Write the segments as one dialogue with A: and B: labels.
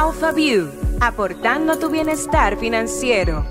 A: AlphaView, aportando tu bienestar financiero.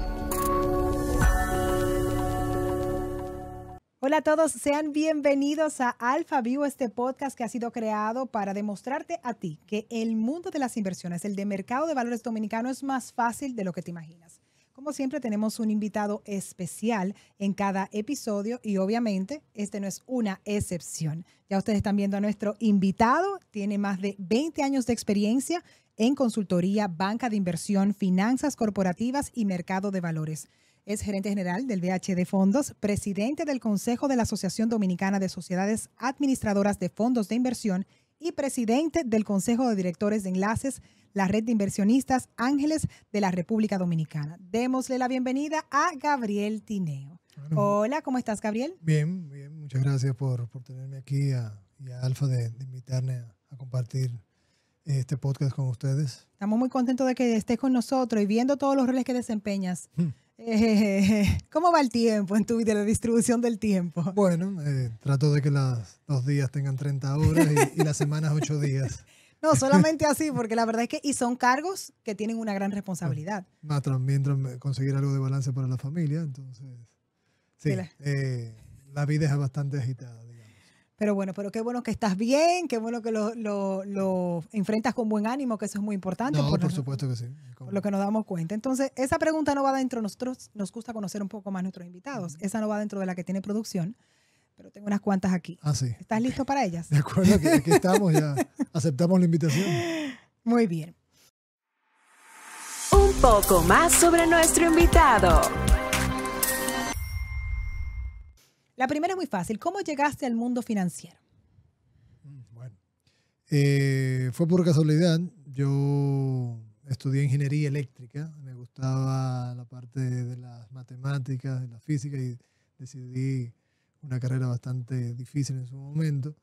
A: Hola a todos, sean bienvenidos a AlphaView, este podcast que ha sido creado para demostrarte a ti que el mundo de las inversiones, el de mercado de valores dominicano es más fácil de lo que te imaginas. Como siempre, tenemos un invitado especial en cada episodio y obviamente este no es una excepción. Ya ustedes están viendo a nuestro invitado, tiene más de 20 años de experiencia en consultoría, banca de inversión, finanzas corporativas y mercado de valores. Es gerente general del BH de Fondos, presidente del Consejo de la Asociación Dominicana de Sociedades Administradoras de Fondos de Inversión y presidente del Consejo de Directores de Enlaces, la Red de Inversionistas Ángeles de la República Dominicana. Démosle la bienvenida a Gabriel Tineo. Hola, ¿cómo estás, Gabriel? Bien,
B: bien. Muchas gracias por, tenerme aquí y a Alfa de, invitarme a compartir este podcast con ustedes.
A: Estamos muy contentos de que estés con nosotros y viendo todos los roles que desempeñas. Hmm. Eh, ¿Cómo va el tiempo en tu vida, la distribución del tiempo? Bueno, eh,
B: trato de que los días tengan 30 horas y, las semanas 8 días.
A: No, solamente así, porque la verdad es que, y son cargos que tienen una gran responsabilidad.
B: Más también conseguir algo de balance para la familia, entonces. Sí, eh, la vida es bastante agitada.
A: Pero bueno, pero qué bueno que estás bien, qué bueno que lo, enfrentas con buen ánimo, que eso es muy importante. No, por, supuesto que sí. lo que nos damos cuenta. Entonces, esa pregunta no va dentro, nosotros nos gusta conocer un poco más nuestros invitados. Esa no va dentro de la que tiene producción, pero tengo unas
B: cuantas aquí. Ah, sí.
A: ¿Estás listo para ellas? De
B: acuerdo, aquí estamos, ya aceptamos la invitación.
A: Muy bien. Un poco más sobre nuestro invitado. La primera es muy fácil. ¿Cómo llegaste al mundo financiero?
B: Mm, bueno, eh, fue por casualidad. Yo estudié ingeniería eléctrica. Me gustaba la parte de las matemáticas, de la física y decidí una carrera bastante difícil en su momento.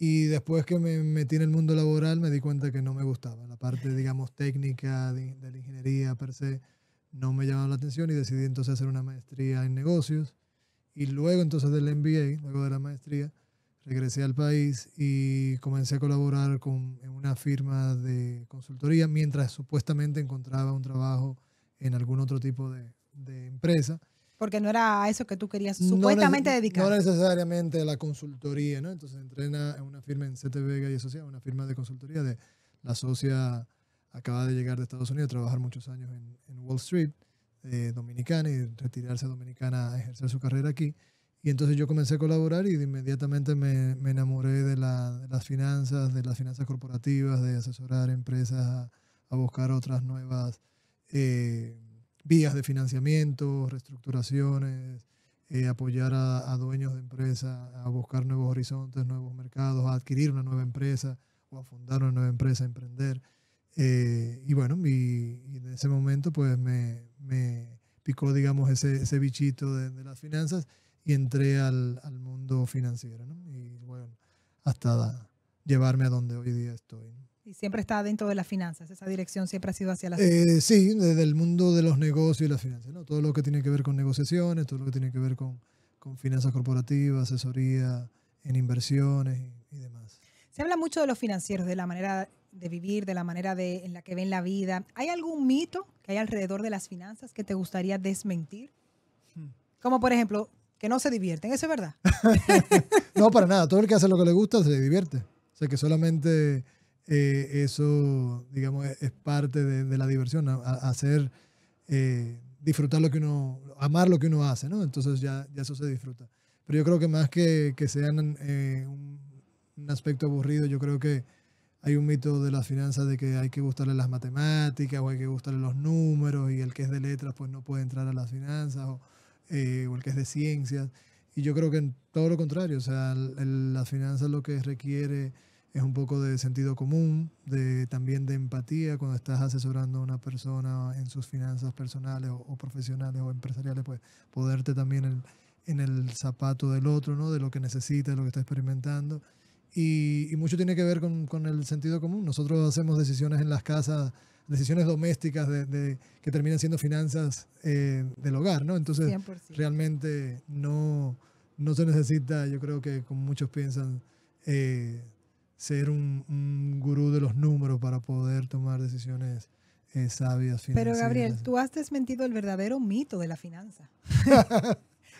B: Y después que me metí en el mundo laboral me di cuenta que no me gustaba. La parte, digamos, técnica de, de la ingeniería per se no me llamaba la atención y decidí entonces hacer una maestría en negocios y luego entonces del MBA, luego de la maestría, regresé al país y comencé a colaborar con, en una firma de consultoría mientras supuestamente encontraba un trabajo en algún otro tipo de, empresa.
A: Porque no era eso que tú querías supuestamente dedicar. No necesariamente a la
B: consultoría, ¿no? Entonces entrena en una firma en CT Vega y Asociada, una firma de consultoría de la socia acaba de llegar de Estados Unidos, a trabajar muchos años en, en Wall Street eh, dominicana y retirarse dominicana a ejercer su carrera aquí. Y entonces yo comencé a colaborar y inmediatamente me, enamoré de, las finanzas, de las finanzas corporativas, de asesorar empresas a, buscar otras nuevas eh, vías de financiamiento, reestructuraciones, eh, apoyar a, dueños de empresas a buscar nuevos horizontes, nuevos mercados, a adquirir una nueva empresa o a fundar una nueva empresa, emprender. Eh, y bueno, en ese momento pues me, me picó, digamos, ese, ese bichito de, las finanzas y entré al, al mundo financiero, ¿no? Y bueno, hasta llevarme a donde hoy día estoy.
A: Y siempre está dentro de las finanzas, esa dirección siempre ha sido hacia las finanzas. Eh,
B: sí, desde el mundo de los negocios y las finanzas, ¿no? Todo lo que tiene que ver con negociaciones, todo lo que tiene que ver con, con finanzas corporativas, asesoría en inversiones y demás.
A: Se habla mucho de los financieros, de la manera de vivir, de la manera de, en la que ven la vida. ¿Hay algún mito que hay alrededor de las finanzas que te gustaría desmentir? Hmm. Como por ejemplo, que no se divierten, ¿eso es verdad?
B: no, para nada. Todo el que hace lo que le gusta se divierte. O sea que solamente eh, eso, digamos, e-, es parte de, la diversión, hacer, eh, disfrutar lo que uno, amar lo que uno hace, ¿no? Entonces ya, ya eso se disfruta. Pero yo creo que más que, que sean eh, un, aspecto aburrido, yo creo que hay un mito de las finanzas de que hay que gustarle las matemáticas o hay que gustarle los números y el que es de letras pues no puede entrar a las finanzas o, eh, el que es de ciencias. Y yo creo que en todo lo contrario, o sea, las finanzas lo que requiere es un poco de sentido común, de, también de empatía cuando estás asesorando a una persona en sus finanzas personales o, profesionales o empresariales, pues poderte también en, el zapato del otro, ¿no? De lo que necesita, de lo que está experimentando. Y, mucho tiene que ver con, con, el sentido común. Nosotros hacemos decisiones en las casas, decisiones domésticas de, que terminan siendo finanzas eh, del hogar, ¿no? Entonces, realmente no, no se necesita, yo creo que como muchos piensan, eh, ser un, un gurú de los números para poder tomar decisiones eh, sabias Pero Gabriel,
A: tú has desmentido el verdadero mito de la finanza.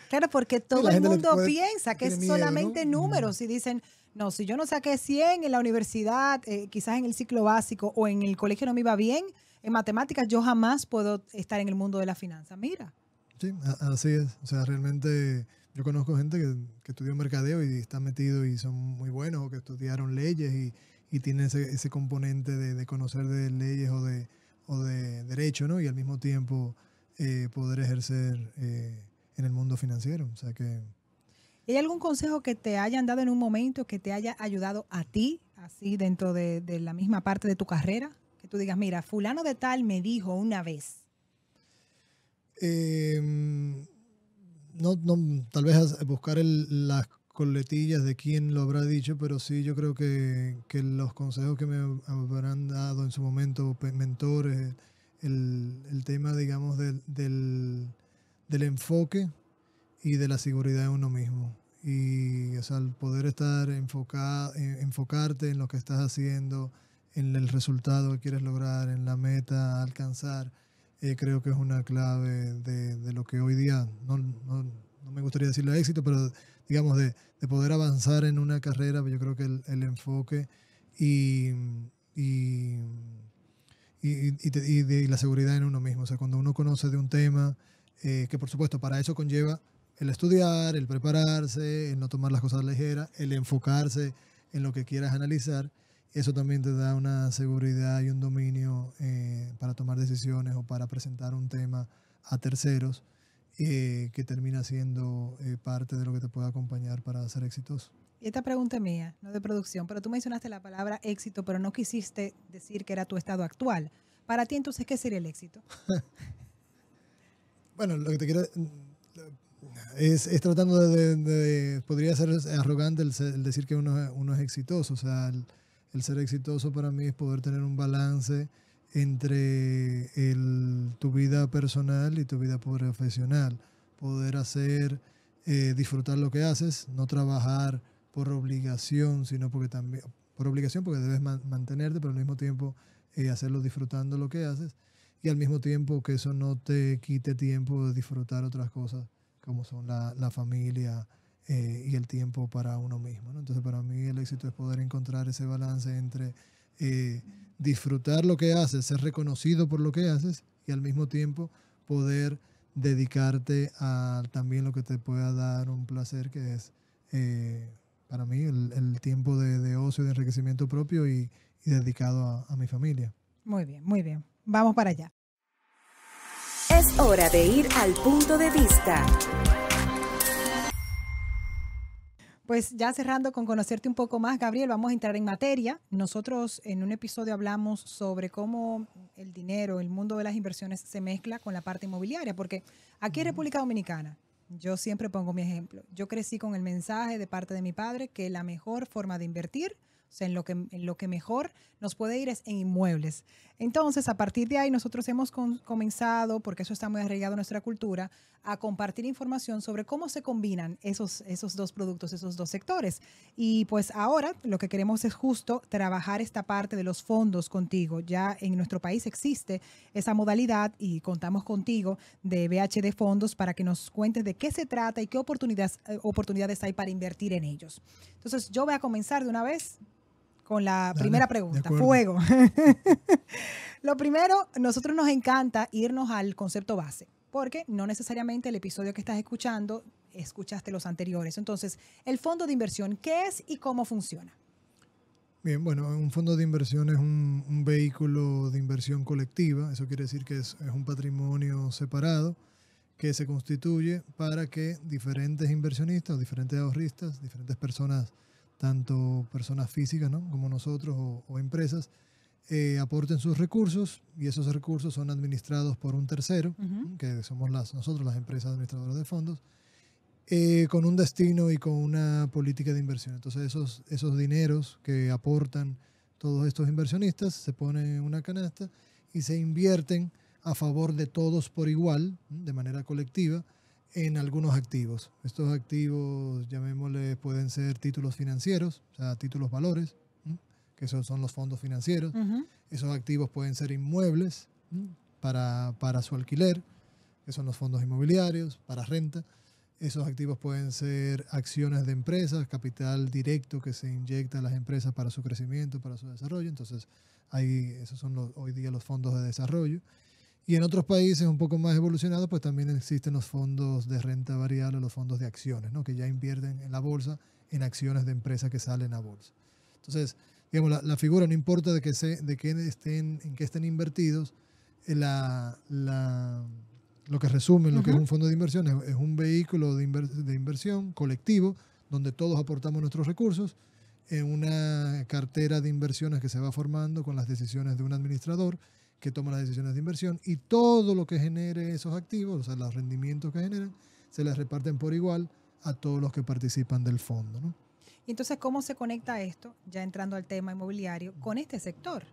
A: claro, porque todo el mundo piensa que es solamente números y dicen, no, si yo no saqué 100 en la universidad, eh, quizás en el ciclo básico o en el colegio no me iba bien, en matemáticas yo jamás puedo estar en el mundo de la finanza. Mira.
B: Sí, así es. O sea, realmente yo conozco gente que, estudió mercadeo y está metido y son muy buenos, o que estudiaron leyes y, tienen ese, componente de, conocer de leyes o de, de derecho, ¿no? Y al mismo tiempo eh, poder ejercer eh, en el mundo financiero. O sea que
A: ¿Hay algún consejo que te hayan dado en un momento que te haya ayudado a ti, así dentro de, la misma parte de tu carrera? Que tú digas, mira, fulano de tal me dijo una vez.
B: Em, no, tal vez buscar las coletillas de quién lo habrá dicho, pero sí yo creo que, los consejos que me habrán dado en su momento mentores, eh, el, tema, digamos, del, del enfoque y de la seguridad de uno mismo y o sea, el poder estar enfocado, eh, enfocarte en lo que estás haciendo, en el resultado que quieres lograr, en la meta alcanzar, eh, creo que es una clave de, lo que hoy día, no, me gustaría decirle éxito, pero digamos de, poder avanzar en una carrera, yo creo que el, enfoque y, y, y, y, la seguridad en uno mismo, o sea, cuando uno conoce de un tema, eh, que por supuesto para eso conlleva el estudiar, el prepararse, el no tomar las cosas ligeras, el enfocarse en lo que quieras analizar, eso también te da una seguridad y un dominio eh, para tomar decisiones o para presentar un tema a terceros eh, que termina siendo eh, parte de lo que te puede acompañar para ser exitoso.
A: Y esta pregunta mía, no de producción, pero tú mencionaste la palabra éxito, pero no quisiste decir que era tu estado actual. Para ti entonces, ¿qué sería el éxito?
B: bueno, lo que te quiero es, es tratando de, Podría ser arrogante el, decir que uno, uno, es exitoso. O sea, el, ser exitoso para mí es poder tener un balance entre tu vida personal y tu vida profesional. Poder hacer, eh, disfrutar lo que haces, no trabajar por obligación, sino porque también, por obligación porque debes mantenerte, pero al mismo tiempo eh, hacerlo disfrutando lo que haces y al mismo tiempo que eso no te quite tiempo de disfrutar otras cosas como son la, familia eh, y el tiempo para uno mismo. Entonces para mí el éxito es poder encontrar ese balance entre eh, disfrutar lo que haces, ser reconocido por lo que haces y al mismo tiempo poder dedicarte a también lo que te pueda dar un placer que es eh, para mí el, tiempo de, ocio y de enriquecimiento propio y, dedicado a mi familia.
A: Muy bien, muy bien. Vamos para allá. Es hora de ir al punto de vista. Pues ya cerrando con conocerte un poco más, Gabriel, vamos a entrar en materia. Nosotros en un episodio hablamos sobre cómo el dinero, el mundo de las inversiones se mezcla con la parte inmobiliaria, porque aquí en República Dominicana, yo siempre pongo mi ejemplo, yo crecí con el mensaje de parte de mi padre que la mejor forma de invertir, o sea, en lo que, en lo que mejor nos puede ir es en inmuebles. Entonces, a partir de ahí, nosotros hemos comenzado, porque eso está muy arraigado en nuestra cultura, a compartir información sobre cómo se combinan esos, esos dos productos, esos dos sectores. Y pues ahora lo que queremos es justo trabajar esta parte de los fondos contigo. Ya en nuestro país existe esa modalidad y contamos contigo de BHD Fondos para que nos cuentes de qué se trata y qué oportunidades, eh, oportunidades hay para invertir en ellos. Entonces, yo voy a comenzar de una vez con la primera pregunta. Fuego. Lo primero, nosotros nos encanta irnos al concepto base, porque no necesariamente el episodio que estás escuchando escuchaste los anteriores. Entonces, el fondo de inversión, ¿qué es y cómo funciona?
B: Bien, bueno, un fondo de inversión es un, vehículo de inversión colectiva, eso quiere decir que es, es, un patrimonio separado que se constituye para que diferentes inversionistas, diferentes ahorristas, diferentes personas tanto personas físicas como nosotros o, empresas, eh, aporten sus recursos y esos recursos son administrados por un tercero, que somos las, nosotros las empresas administradoras de fondos, eh, con un destino y con una política de inversión. Entonces esos, esos dineros que aportan todos estos inversionistas se ponen en una canasta y se invierten a favor de todos por igual, de manera colectiva, en algunos activos. Estos activos, llamémosle, pueden ser títulos financieros, o sea, títulos valores, que esos son los fondos financieros. Esos activos pueden ser inmuebles para, para, su alquiler, que son los fondos inmobiliarios, para renta. Esos activos pueden ser acciones de empresas, capital directo que se inyecta a las empresas para su crecimiento, para su desarrollo. Entonces, ahí, esos son hoy día los fondos de desarrollo. Y en otros países un poco más evolucionados, pues también existen los fondos de renta variable, los fondos de acciones, ¿no? que ya invierten en la bolsa, en acciones de empresas que salen a bolsa. Entonces, digamos, la, figura no importa de, que se, de que estén, en qué estén invertidos, eh, la, la, lo que resume, lo que es un fondo de inversión, es, un vehículo de, de inversión colectivo donde todos aportamos nuestros recursos en una cartera de inversiones que se va formando con las decisiones de un administrador que toma las decisiones de inversión y todo lo que genere esos activos, o sea, los rendimientos que generan, se les reparten por igual a todos los que participan del fondo. ¿no?
A: entonces, ¿cómo se conecta esto, ya entrando al tema inmobiliario, con este sector?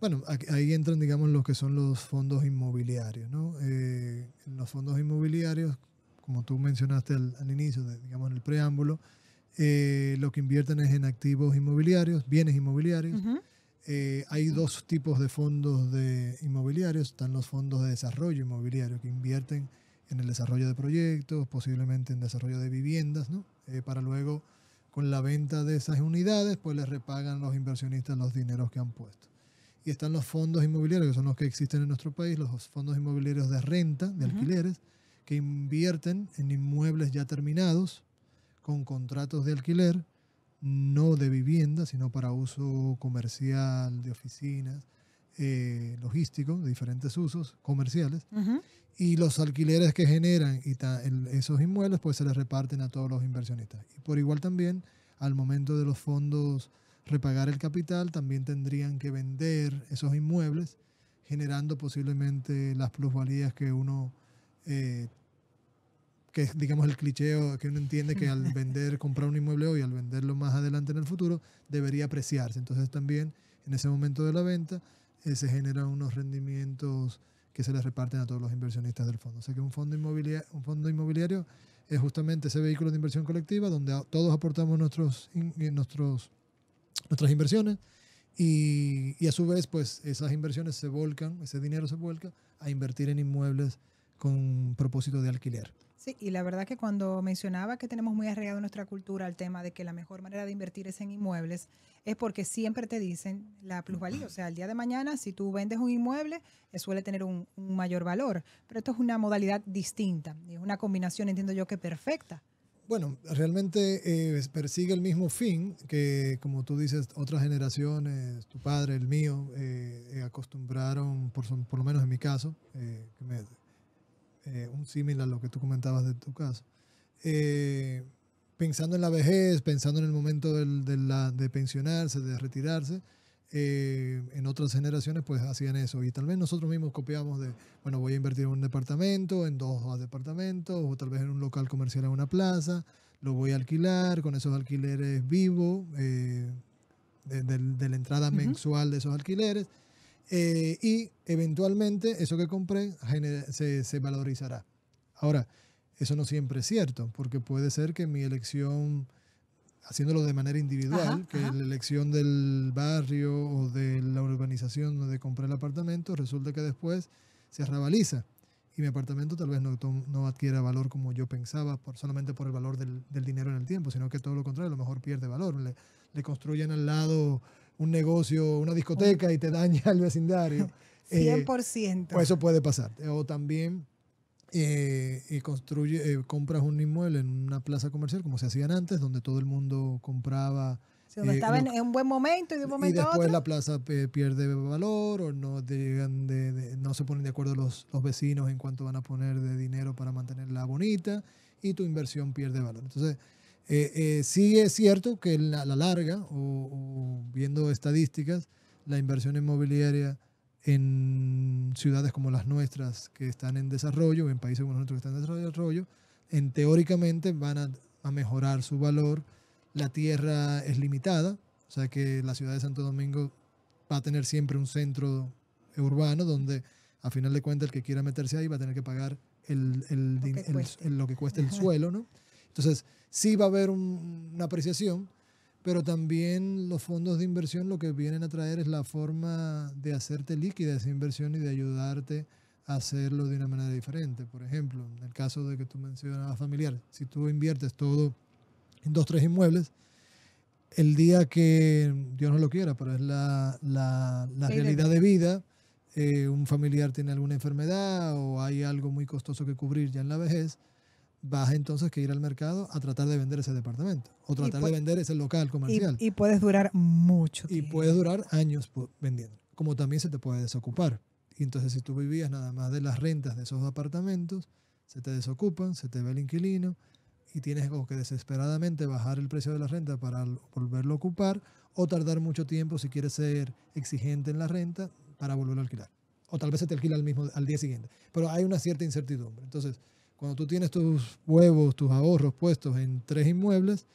B: Bueno, ahí entran, digamos, los que son los fondos inmobiliarios. ¿no? Eh, los fondos inmobiliarios, como tú mencionaste al, inicio, digamos, en el preámbulo, eh, lo que invierten es en activos inmobiliarios, bienes inmobiliarios. Eh, hay dos tipos de fondos de inmobiliarios. Están los fondos de desarrollo inmobiliario que invierten en el desarrollo de proyectos, posiblemente en desarrollo de viviendas, eh, para luego con la venta de esas unidades, pues les repagan los inversionistas los dineros que han puesto. Y están los fondos inmobiliarios, que son los que existen en nuestro país, los fondos inmobiliarios de renta, de alquileres, que invierten en inmuebles ya terminados, con contratos de alquiler, no de vivienda, sino para uso comercial, de oficinas, eh, logístico, de diferentes usos comerciales. Y los alquileres que generan y esos inmuebles, pues se les reparten a todos los inversionistas. Y por igual también, al momento de los fondos repagar el capital, también tendrían que vender esos inmuebles, generando posiblemente las plusvalías que uno eh, que es, digamos, el cliché que uno entiende que al vender, comprar un inmueble hoy, al venderlo más adelante en el futuro, debería apreciarse. Entonces también en ese momento de la venta eh, se generan unos rendimientos que se les reparten a todos los inversionistas del fondo. O sea que un fondo, inmobiliario, un fondo inmobiliario es justamente ese vehículo de inversión colectiva donde todos aportamos nuestros, eh, nuestros, nuestras inversiones y, y a su vez pues esas inversiones se volcan, ese dinero se vuelca a invertir en inmuebles con propósito de alquiler.
A: Sí, y la verdad que cuando mencionaba que tenemos muy arraigado en nuestra cultura el tema de que la mejor manera de invertir es en inmuebles, es porque siempre te dicen la plusvalía. O sea, el día de mañana, si tú vendes un inmueble, eh, suele tener un, mayor valor. Pero esto es una modalidad distinta, es una combinación, entiendo yo, que perfecta.
B: Bueno, realmente eh, persigue el mismo fin que, como tú dices, otras generaciones, tu padre, el mío, eh, acostumbraron, por, por, lo menos en mi caso, que me eh, un símil a lo que tú comentabas de tu caso. Eh, pensando en la vejez, pensando en el momento de, la, de, pensionarse, de retirarse, eh, en otras generaciones pues hacían eso. Y tal vez nosotros mismos copiamos de, bueno, voy a invertir en un departamento, en dos departamentos, o tal vez en un local comercial en una plaza, lo voy a alquilar, con esos alquileres vivo, eh, de, la entrada mensual de esos alquileres. Eh, y eventualmente eso que compré se, valorizará. Ahora, eso no siempre es cierto, porque puede ser que mi elección, haciéndolo de manera individual, que la elección del barrio o de la urbanización donde compré el apartamento, resulta que después se arrabaliza y mi apartamento tal vez no, no adquiera valor como yo pensaba, por, solamente por el valor del, dinero en el tiempo, sino que todo lo contrario, a lo mejor pierde valor. Le, le construyen al lado un negocio, una discoteca y te daña el vecindario. 100%. Eh, pues eso puede pasar. O también y eh, eh, construye, compras un inmueble en una plaza comercial, como se hacían antes, donde todo el mundo compraba. si estaba en
A: un buen momento y de un momento y después la
B: plaza pierde valor o no, llegan no se ponen de acuerdo los, vecinos en cuanto van a poner de dinero para mantenerla bonita y tu inversión pierde valor. Entonces, eh, eh, sí es cierto que a la, larga, o, viendo estadísticas, la inversión inmobiliaria en ciudades como las nuestras que están en desarrollo, en países como nosotros que están en desarrollo, en, teóricamente van a, mejorar su valor. La tierra es limitada, o sea que la ciudad de Santo Domingo va a tener siempre un centro urbano donde a final de cuentas el que quiera meterse ahí va a tener que pagar el, lo, que cueste el suelo, ¿no? Entonces, sí va a haber una apreciación, pero también los fondos de inversión lo que vienen a traer es la forma de hacerte líquida esa inversión y de ayudarte a hacerlo de una manera diferente. Por ejemplo, en el caso de que tú mencionabas familiar, si tú inviertes todo en dos, tres inmuebles, el día que Dios no lo quiera, pero es la, realidad de vida, eh, un familiar tiene alguna enfermedad o hay algo muy costoso que cubrir ya en la vejez, vas entonces que ir al mercado a tratar de vender ese departamento o tratar de vender ese local comercial. Y, puedes durar mucho tiempo. Y puedes durar años vendiendo, como también se te puede desocupar. Y entonces si tú vivías nada más de las rentas de esos apartamentos, se te desocupan, se te ve el inquilino y tienes como que desesperadamente bajar el precio de la renta para volverlo a ocupar o tardar mucho tiempo si quieres ser exigente en la renta para volverlo a alquilar. O tal vez se te alquila al, mismo, al día siguiente. Pero hay una cierta incertidumbre. Entonces, cuando tú tienes tus huevos, tus ahorros puestos en tres inmuebles,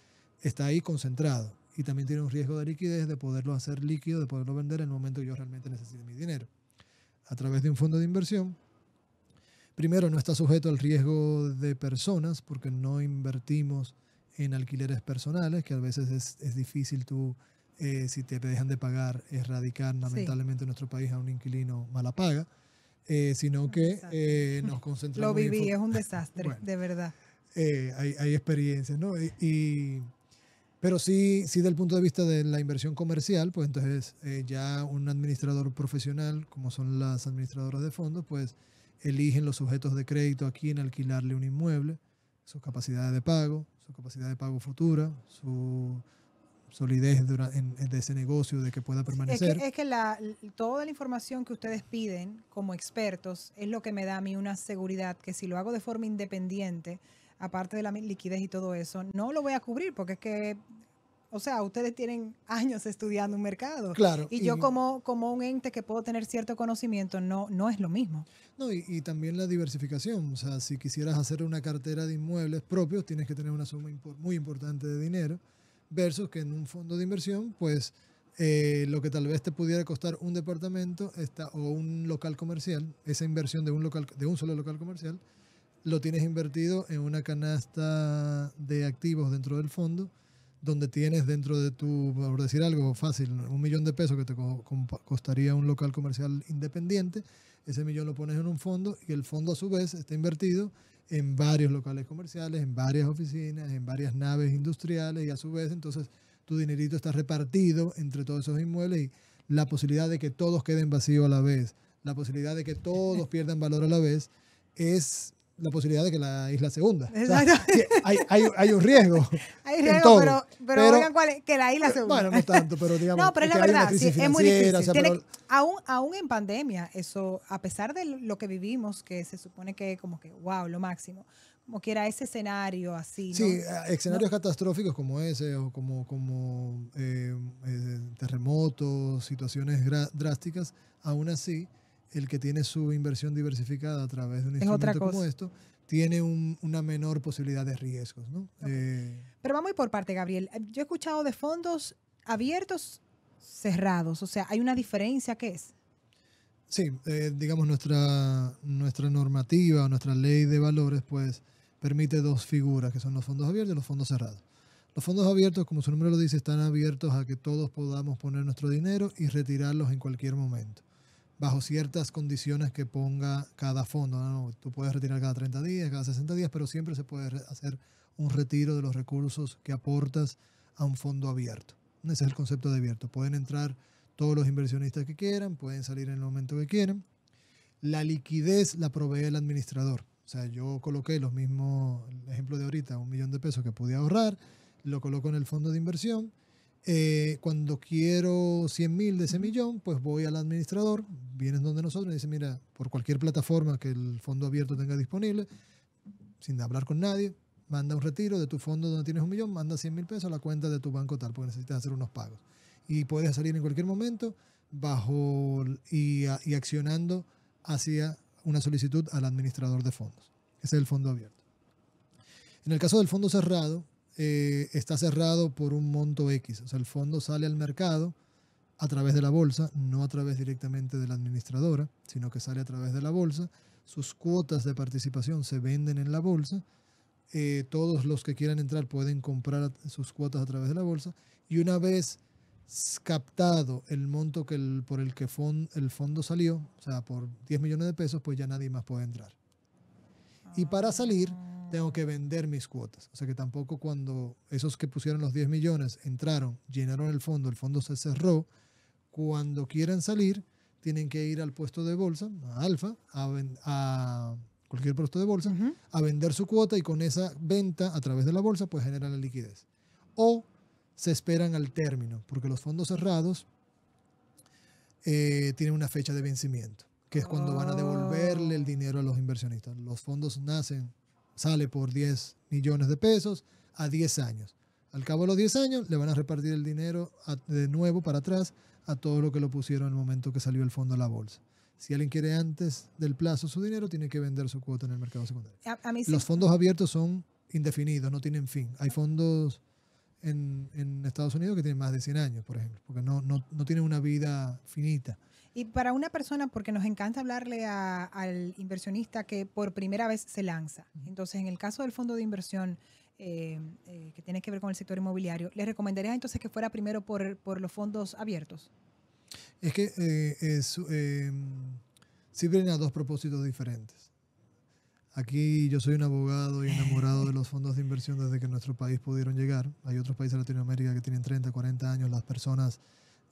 B: está ahí concentrado. Y también tiene un riesgo de liquidez de poderlo hacer líquido, de poderlo vender en el momento que yo realmente necesite mi dinero. A través de un fondo de inversión, primero no está sujeto al riesgo de personas porque no invertimos en alquileres personales, que a veces es, difícil tú, eh, si te dejan de pagar, erradicar lamentablemente en nuestro país a un inquilino mala paga. Eh, sino que eh, nos concentramos. Lo viví, es un desastre, de verdad. Eh, hay, hay, experiencias, ¿no? Y, pero sí, sí, del punto de vista de la inversión comercial, pues entonces ya un administrador profesional, como son las administradoras de fondos, pues eligen los sujetos de crédito a quien alquilarle un inmueble, su capacidad de pago, su capacidad de pago futura, su solidez de ese negocio, de que pueda permanecer.
A: Es que, la, toda la información que ustedes piden como expertos es lo que me da a mí una seguridad que si lo hago de forma independiente, aparte de la liquidez y todo eso, no lo voy a cubrir porque es que o sea, ustedes tienen años estudiando un mercado. Claro. Y yo como, como un ente que puedo tener cierto conocimiento, no, no es lo mismo. No, y, también la diversificación. O sea,
B: si quisieras hacer una cartera de inmuebles propios, tienes que tener una suma muy importante de dinero versus que en un fondo de inversión, pues eh, lo que tal vez te pudiera costar un departamento está, o un local comercial, esa inversión de un, local, de un solo local comercial, lo tienes invertido en una canasta de activos dentro del fondo, donde tienes dentro de tu, por decir algo fácil, un millón de pesos que te costaría un local comercial independiente, ese millón lo pones en un fondo y el fondo a su vez está invertido en varios locales comerciales, en varias oficinas, en varias naves industriales y a su vez entonces tu dinerito está repartido entre todos esos inmuebles y la posibilidad de que todos queden vacíos a la vez, la posibilidad de que todos pierdan valor a la vez, es la posibilidad de que la isla se hunda. hay, hay, un riesgo. Hay riesgo, pero, pero, cuál que
A: la isla se hunda. Bueno, no tanto,
B: pero digamos. No, es, la verdad, es muy difícil.
A: aún, aún en pandemia, eso, a pesar de lo que vivimos, que se supone que como que, wow, lo máximo, como que era ese escenario así. Sí, eh, escenarios
B: catastróficos como ese, o como, como eh, eh, terremotos, situaciones drásticas, aún así el que tiene su inversión diversificada a través de un instrumento como esto tiene una menor posibilidad de riesgos. ¿no? Eh,
A: Pero vamos a por parte, Gabriel. Eh, yo he escuchado de fondos abiertos, cerrados. O sea, ¿hay una diferencia? ¿Qué es?
B: Sí, eh, digamos nuestra, nuestra normativa, nuestra ley de valores, pues permite dos figuras, que son los fondos abiertos y los fondos cerrados. Los fondos abiertos, como su nombre lo dice, están abiertos a que todos podamos poner nuestro dinero y retirarlos en cualquier momento bajo ciertas condiciones que ponga cada fondo. tú puedes retirar cada 30 días, cada 60 días, pero siempre se puede hacer un retiro de los recursos que aportas a un fondo abierto. Ese es el concepto de abierto. Pueden entrar todos los inversionistas que quieran, pueden salir en el momento que quieran. La liquidez la provee el administrador. O sea, yo coloqué los mismos, el ejemplo de ahorita, un millón de pesos que pude ahorrar, lo coloco en el fondo de inversión eh, cuando quiero 100 mil de ese millón, pues voy al administrador, vienes donde nosotros y dice, mira, por cualquier plataforma que el fondo abierto tenga disponible, sin hablar con nadie, manda un retiro de tu fondo donde tienes un millón, manda 100 mil pesos a la cuenta de tu banco tal, porque necesitas hacer unos pagos. Y puedes salir en cualquier momento bajo y accionando hacia una solicitud al administrador de fondos. Ese es el fondo abierto. En el caso del fondo cerrado, eh, está cerrado por un monto X. O sea, el fondo sale al mercado a través de la bolsa, no a través directamente de la administradora, sino que sale a través de la bolsa. Sus cuotas de participación se venden en la bolsa. Eh, todos los que quieran entrar pueden comprar sus cuotas a través de la bolsa. Y una vez captado el monto que por el que el fondo salió, o sea, por 10 millones de pesos, pues ya nadie más puede entrar. Y para salir ah tengo que vender mis cuotas. O sea que tampoco cuando esos que pusieron los 10 millones entraron, llenaron el fondo, el fondo se cerró, cuando quieran salir, tienen que ir al puesto de bolsa, a Alfa, a, cualquier puesto de bolsa, a vender su cuota y con esa venta a través de la bolsa, pues generan la liquidez. O se esperan al término, porque los fondos cerrados eh, tienen una fecha de vencimiento, que es cuando van a devolverle el oh. dinero a los inversionistas. Los fondos nacen sale por 10 millones de pesos a 10 años. Al cabo de los 10 años le van a repartir el dinero de nuevo para atrás a todo lo que lo pusieron en el momento que salió el fondo a la bolsa. Si alguien quiere antes del plazo su dinero, tiene que vender su cuota en el mercado secundario. Los fondos abiertos son indefinidos, no tienen fin. Hay fondos en, Estados Unidos que tienen más de 100 años, por ejemplo, porque no, no tienen una vida finita.
A: Y para una persona, porque nos encanta hablarle al inversionista que por primera vez se lanza. Entonces, en el caso del fondo de inversión, eh, eh, que tiene que ver con el sector inmobiliario, ¿le recomendaría entonces que fuera primero por, los fondos abiertos?
B: Es que eh, eh, sirven a dos propósitos diferentes. Aquí yo soy un abogado y enamorado de los fondos de inversión desde que en nuestro país pudieron llegar. Hay otros países de Latinoamérica que tienen 30, 40 años, las personas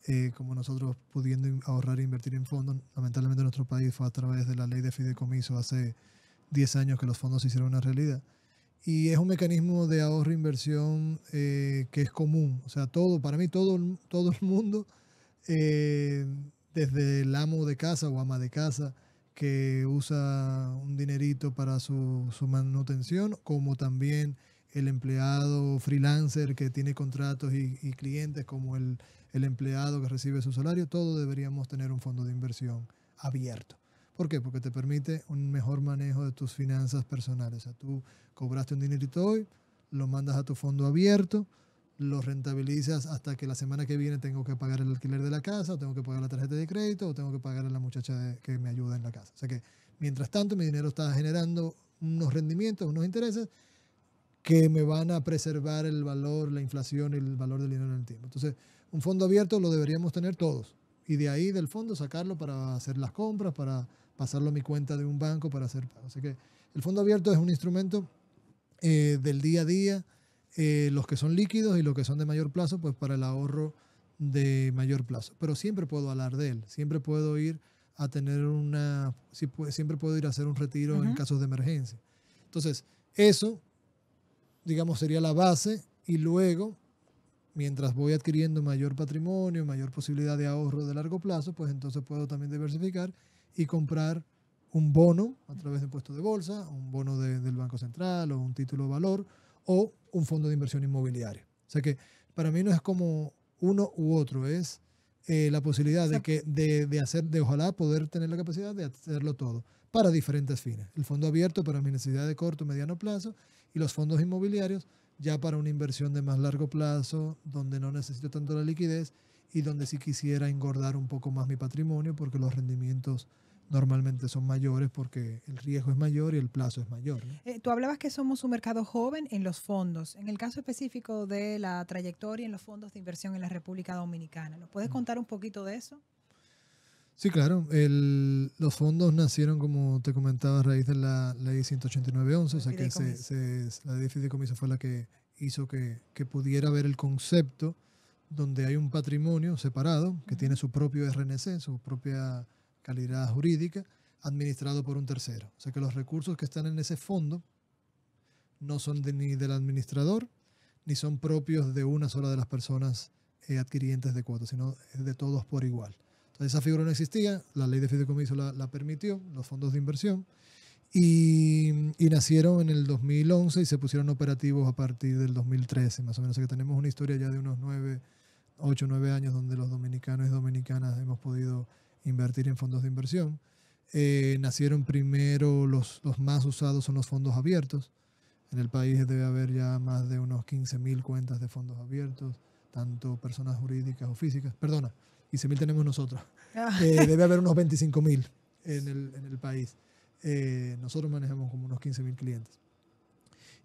B: eh, como nosotros pudiendo ahorrar e invertir en fondos. Lamentablemente en nuestro país fue a través de la ley de fideicomiso hace 10 años que los fondos se hicieron una realidad. Y es un mecanismo de ahorro e inversión eh, que es común. O sea, todo, para mí todo, todo el mundo, eh, desde el amo de casa o ama de casa, que usa un dinerito para su, su manutención, como también el empleado freelancer que tiene contratos y, clientes, como el, el, empleado que recibe su salario, todos deberíamos tener un fondo de inversión abierto. ¿Por qué? Porque te permite un mejor manejo de tus finanzas personales. O sea, tú cobraste un dinerito hoy, lo mandas a tu fondo abierto, lo rentabilizas hasta que la semana que viene tengo que pagar el alquiler de la casa, o tengo que pagar la tarjeta de crédito, o tengo que pagar a la muchacha que me ayuda en la casa. O sea que, mientras tanto, mi dinero está generando unos rendimientos, unos intereses, que me van a preservar el valor, la inflación y el valor del dinero en el tiempo. Entonces, un fondo abierto lo deberíamos tener todos. Y de ahí del fondo sacarlo para hacer las compras, para pasarlo a mi cuenta de un banco, para hacer Así que el fondo abierto es un instrumento eh, del día a día, eh, los que son líquidos y los que son de mayor plazo, pues para el ahorro de mayor plazo. Pero siempre puedo hablar de él, siempre puedo ir a tener una, siempre puedo ir a hacer un retiro en casos de emergencia. Entonces, eso digamos, sería la base y luego, mientras voy adquiriendo mayor patrimonio, mayor posibilidad de ahorro de largo plazo, pues entonces puedo también diversificar y comprar un bono a través de impuestos de bolsa, un bono del Banco Central o un título de valor o un fondo de inversión inmobiliaria. O sea que para mí no es como uno u otro, es eh, la posibilidad de, que, de, de, hacer, de ojalá poder tener la capacidad de hacerlo todo para diferentes fines. El fondo abierto para mi necesidad de corto, mediano plazo y los fondos inmobiliarios ya para una inversión de más largo plazo, donde no necesito tanto la liquidez y donde sí quisiera engordar un poco más mi patrimonio porque los rendimientos normalmente son mayores porque el riesgo es mayor y el plazo es mayor.
A: Eh, tú hablabas que somos un mercado joven en los fondos. En el caso específico de la trayectoria en los fondos de inversión en la República Dominicana, ¿nos puedes mm. contar un poquito de eso?
B: Sí, claro. los fondos nacieron, como te comentaba, a raíz de la ley 189.11, o sea que la ley de fue la que hizo que, pudiera haber el concepto donde hay un patrimonio separado que tiene su propio RNC, su propia calidad jurídica, administrado por un tercero. O sea que los recursos que están en ese fondo no son ni del administrador, ni son propios de una sola de las personas eh, adquirientes de cuotas, sino de todos por igual. Entonces esa figura no existía, la ley de fideicomiso la, permitió, los fondos de inversión, y, nacieron en el 2011 y se pusieron operativos a partir del 2013, más o menos. así que tenemos una historia ya de unos 9, 8, 9 años donde los dominicanos y dominicanas hemos podido invertir en fondos de inversión. Eh, nacieron primero los, los más usados son los fondos abiertos. En el país debe haber ya más de unos 15.000 cuentas de fondos abiertos, tanto personas jurídicas o físicas, perdona, y 15.000 tenemos nosotros. debe haber unos 25.000 en el, en el país. Eh, nosotros manejamos como unos 15.000 clientes.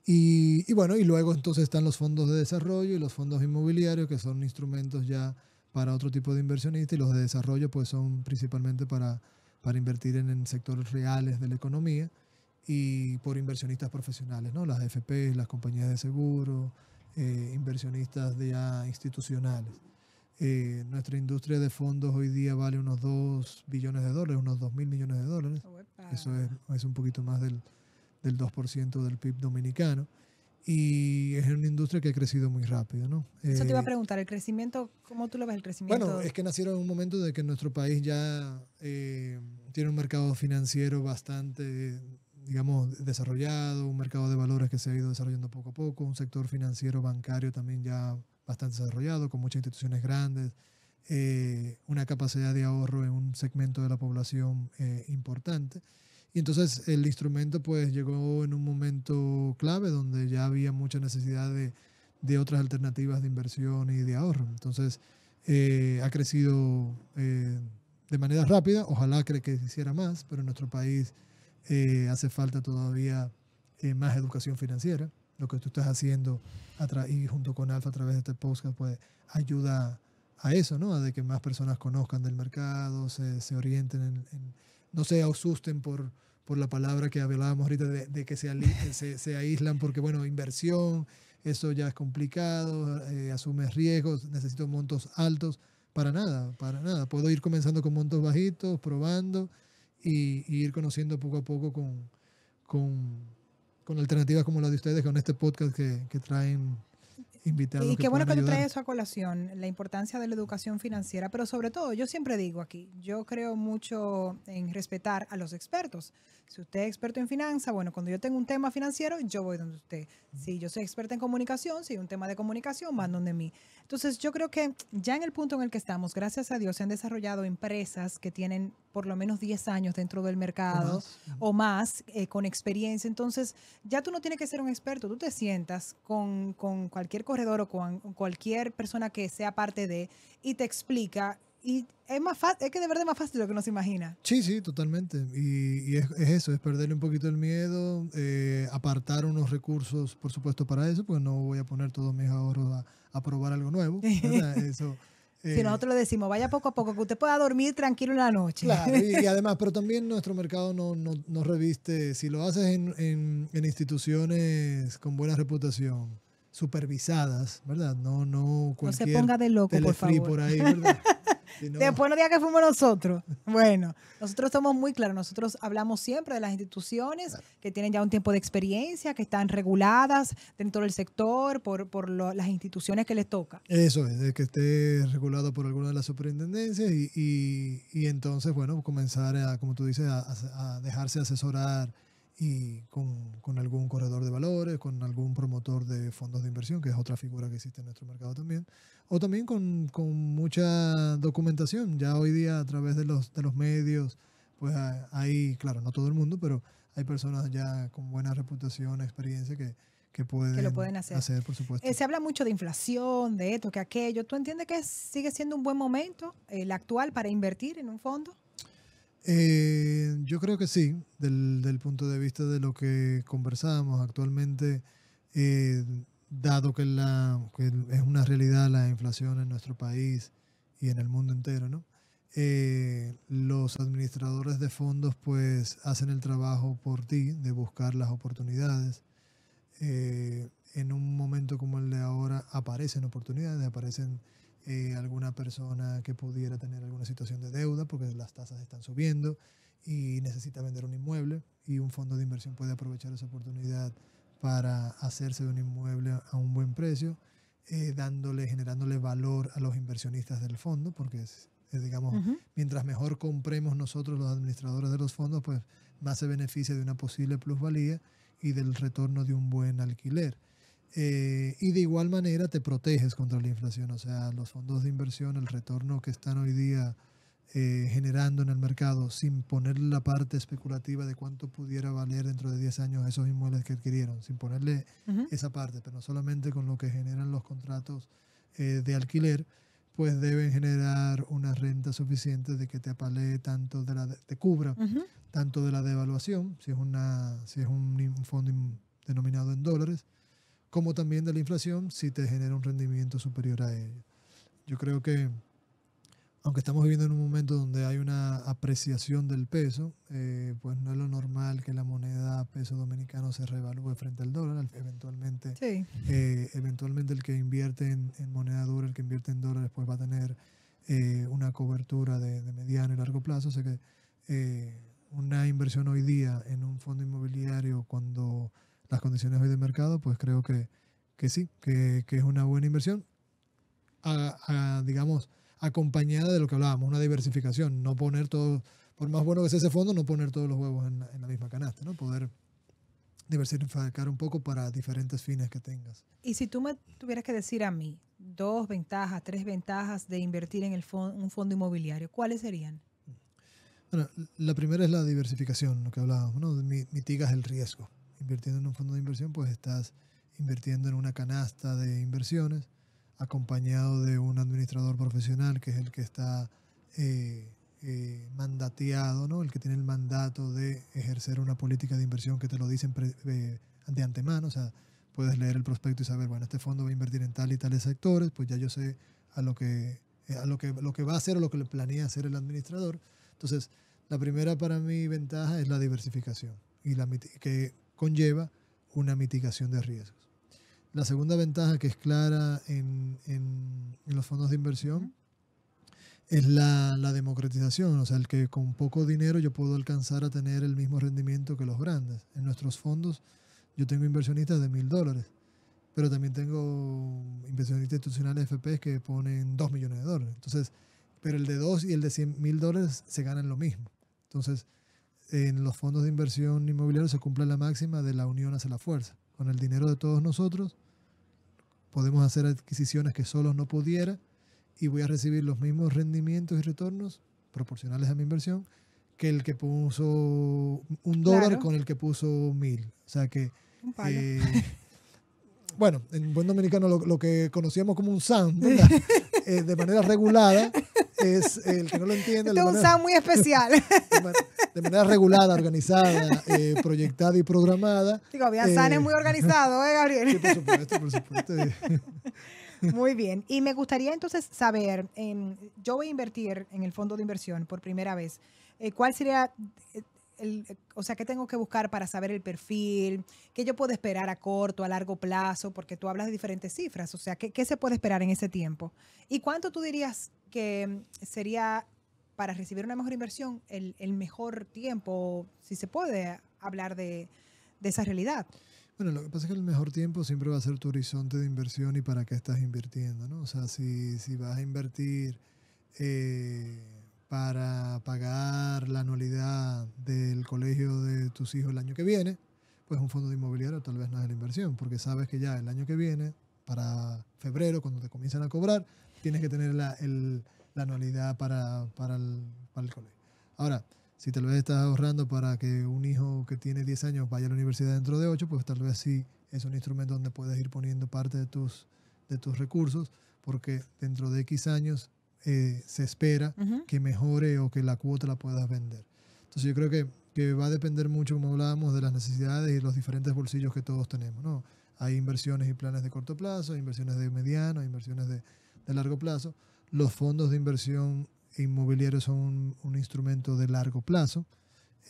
B: Y, bueno, y luego entonces están los fondos de desarrollo y los fondos inmobiliarios, que son instrumentos ya para otro tipo de inversionistas. y los de desarrollo pues son principalmente para, para invertir en, sectores reales de la economía y por inversionistas profesionales, ¿no? las FPs, las compañías de seguro, eh, inversionistas ya institucionales. Eh, nuestra industria de fondos hoy día vale unos 2 billones de dólares, unos 2 mil millones de dólares. Oh, Eso es, es, un poquito más del, del 2% del PIB dominicano. Y es una industria que ha crecido muy rápido, ¿no? Eso te iba a eh,
A: preguntar, ¿el crecimiento, cómo tú lo ves el crecimiento? Bueno, es que
B: nacieron en un momento de que nuestro país ya eh, tiene un mercado financiero bastante, digamos, desarrollado, un mercado de valores que se ha ido desarrollando poco a poco, un sector financiero bancario también ya bastante desarrollado, con muchas instituciones grandes, eh, una capacidad de ahorro en un segmento de la población eh, importante. Y entonces el instrumento pues llegó en un momento clave donde ya había mucha necesidad de, de otras alternativas de inversión y de ahorro. Entonces eh, ha crecido de manera rápida, ojalá cree que se hiciera más, pero en nuestro país hace falta todavía más educación financiera lo que tú estás haciendo y junto con Alfa a través de este podcast, pues ayuda a eso, ¿no? A de que más personas conozcan del mercado, se, orienten, en, no se asusten por, por la palabra que hablábamos ahorita de, que se, aíslan porque, bueno, inversión, eso ya es complicado, eh, asumes riesgos, necesito montos altos, para nada, para nada. Puedo ir comenzando con montos bajitos, probando y, ir conociendo poco a poco con con alternativas como la de ustedes con este podcast que, traen invitados. Y qué bueno que tú traes
A: eso a colación, la importancia de la educación financiera, pero sobre todo, yo siempre digo aquí, yo creo mucho en respetar a los expertos. Si usted es experto en finanza, bueno, cuando yo tengo un tema financiero, yo voy donde usted. Si yo soy experto en comunicación, si hay un tema de comunicación, van donde mí. Entonces, yo creo que ya en el punto en el que estamos, gracias a Dios, se han desarrollado empresas que tienen por lo menos 10 años dentro del mercado o más, eh, con experiencia. Entonces, ya tú no tienes que ser un experto, tú te sientas con, cualquier corredor o con cualquier persona que sea parte de y te explica y es más fácil, es que de verdad es más fácil de lo que uno se imagina.
B: Sí, sí, totalmente. Y, es, eso, es perderle un poquito el miedo, eh, apartar unos recursos, por supuesto, para eso, porque no voy a poner todos mis ahorros a, probar
A: algo nuevo. eso si nosotros le decimos, vaya poco a poco, que usted pueda dormir tranquilo en la noche. y, además,
B: pero también nuestro mercado no, no, no reviste, si lo haces en, en, instituciones con buena reputación, supervisadas, ¿verdad? No, no, cualquier se ponga de loco, por, favor. por ahí, ¿verdad?
A: Después no diga que fuimos nosotros. Bueno, nosotros somos muy claros. Nosotros hablamos siempre de las instituciones que tienen ya un tiempo de experiencia, que están reguladas dentro del sector por, las instituciones que les toca.
B: Eso es, que esté regulado por alguna de las superintendencias y, entonces, bueno, comenzar a, como tú dices, a dejarse asesorar y con, con, algún corredor de valores, con algún promotor de fondos de inversión, que es otra figura que existe en nuestro mercado también, o también con, mucha documentación. Ya hoy día a través de los, de los medios, pues hay, claro, no todo el mundo, pero hay personas ya con buena reputación, experiencia que, que, pueden hacer. por supuesto. Eh, se
A: habla mucho de inflación, de esto, que aquello. ¿Tú entiendes que sigue siendo un buen momento, el actual, para invertir en un fondo?
B: Eh, yo creo que sí, del, del, punto de vista de lo que conversábamos actualmente, eh, dado que, la, es una realidad la inflación en nuestro país y en el mundo entero, ¿no? Eh, los administradores de fondos pues hacen el trabajo por ti de buscar las oportunidades. Eh, en un momento como el de ahora aparecen oportunidades, aparecen eh, alguna persona que pudiera tener alguna situación de deuda porque las tasas están subiendo y necesita vender un inmueble y un fondo de inversión puede aprovechar esa oportunidad para hacerse de un inmueble a un buen precio, eh, dándole, generándole valor a los inversionistas del fondo, porque eh, digamos, mientras mejor compremos nosotros los administradores de los fondos, pues más se beneficia de una posible plusvalía y del retorno de un buen alquiler. Eh, y de igual manera te proteges contra la inflación, o sea, los fondos de inversión, el retorno que están hoy día eh, generando en el mercado sin ponerle la parte especulativa de cuánto pudiera valer dentro de 10 años esos inmuebles que adquirieron, sin ponerle esa parte, pero no solamente con lo que generan los contratos eh, de alquiler, pues deben generar una renta suficiente de que te apalee tanto de la, de, te cubra tanto de la devaluación, si es, una, si es un fondo denominado en dólares, como también de la inflación si te genera un rendimiento superior a ello. Yo creo que, aunque estamos viviendo en un momento donde hay una apreciación del peso, eh, pues no es lo normal que la moneda peso dominicano se revalúe frente al dólar. Eventualmente, eh, eventualmente el que invierte en, moneda dura, el que invierte en dólares, pues va a tener eh, una cobertura de, de, mediano y largo plazo. O sea que una inversión hoy día en un fondo inmobiliario cuando las condiciones hoy de mercado, pues creo que, sí, que, es una buena inversión, a, digamos, acompañada de lo que hablábamos, una diversificación, no poner todo, por más bueno que sea ese fondo, no poner todos los huevos en, la misma canasta, ¿no? Poder diversificar un poco para diferentes fines que tengas.
A: Y si tú me tuvieras que decir a mí dos ventajas, tres ventajas de invertir en el un fondo inmobiliario, ¿cuáles serían?
B: Bueno, la primera es la diversificación, lo que hablábamos, ¿no? Mitigas el riesgo invirtiendo en un fondo de inversión, pues estás invirtiendo en una canasta de inversiones acompañado de un administrador profesional que es el que está eh, eh, mandateado, ¿no? el que tiene el mandato de ejercer una política de inversión que te lo dicen eh, de antemano. O sea, puedes leer el prospecto y saber, bueno, este fondo va a invertir en tal y tales sectores, pues ya yo sé a lo que, a lo que, lo que va a hacer o lo que planea hacer el administrador. Entonces, la primera para mí ventaja es la diversificación y la, que conlleva una mitigación de riesgos. La segunda ventaja que es clara en, los fondos de inversión es la, democratización, o sea, el que con poco dinero yo puedo alcanzar a tener el mismo rendimiento que los grandes. En nuestros fondos yo tengo inversionistas de mil dólares, pero también tengo inversionistas institucionales FPs que ponen dos millones de dólares. Entonces, pero el de dos y el de cien mil dólares se ganan lo mismo. Entonces, en los fondos de inversión inmobiliario se cumpla la máxima de la unión hacia la fuerza. Con el dinero de todos nosotros podemos hacer adquisiciones que solos no pudiera y voy a recibir los mismos rendimientos y retornos proporcionales a mi inversión que el que puso un dólar con el que puso mil. O sea que... Eh, bueno, en buen dominicano lo, que conocíamos como un SAM, eh, de manera regulada, es el que no lo entiende. Este es un San muy especial. De manera regulada, organizada, eh, proyectada y programada.
A: Digo, había San es eh, muy organizado, ¿eh, Gabriel? Sí, por supuesto, por supuesto. Muy bien. Y me gustaría entonces saber, en yo voy a invertir en el fondo de inversión por primera vez. Eh, ¿Cuál sería, el, o sea, qué tengo que buscar para saber el perfil? ¿Qué yo puedo esperar a corto, a largo plazo? Porque tú hablas de diferentes cifras. O sea, ¿qué, qué se puede esperar en ese tiempo? ¿Y cuánto tú dirías que mm, sería para recibir una mejor inversión el, mejor tiempo, si se puede hablar de, esa realidad.
B: Bueno, lo que pasa es que el mejor tiempo siempre va a ser tu horizonte de inversión y para qué estás invirtiendo, ¿no? O sea, si, vas a invertir eh, para pagar la anualidad del colegio de tus hijos el año que viene, pues un fondo de inmobiliario tal vez no es la inversión, porque sabes que ya el año que viene, para febrero, cuando te comienzan a cobrar, tienes que tener la, anualidad para, el, colegio. Ahora, si tal vez estás ahorrando para que un hijo que tiene 10 años vaya a la universidad dentro de 8, pues tal vez sí es un instrumento donde puedes ir poniendo parte de tus, de tus recursos, porque dentro de X años eh, se espera que mejore o que la cuota la puedas vender. Entonces yo creo que, va a depender mucho, como hablábamos, de las necesidades y los diferentes bolsillos que todos tenemos. ¿no? Hay inversiones y planes de corto plazo, inversiones de mediano, inversiones de, de largo plazo. Los fondos de inversión inmobiliarios son un, instrumento de largo plazo.